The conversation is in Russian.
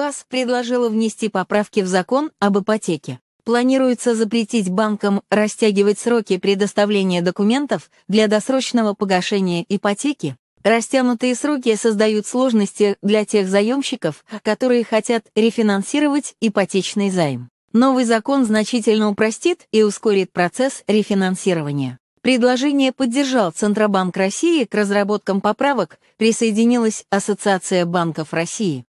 Фас предложила внести поправки в закон об ипотеке. Планируется запретить банкам растягивать сроки предоставления документов для досрочного погашения ипотеки. Растянутые сроки создают сложности для тех заемщиков, которые хотят рефинансировать ипотечный займ. Новый закон значительно упростит и ускорит процесс рефинансирования. Предложение поддержал Центробанк России, к разработкам поправок присоединилась Ассоциация банков России.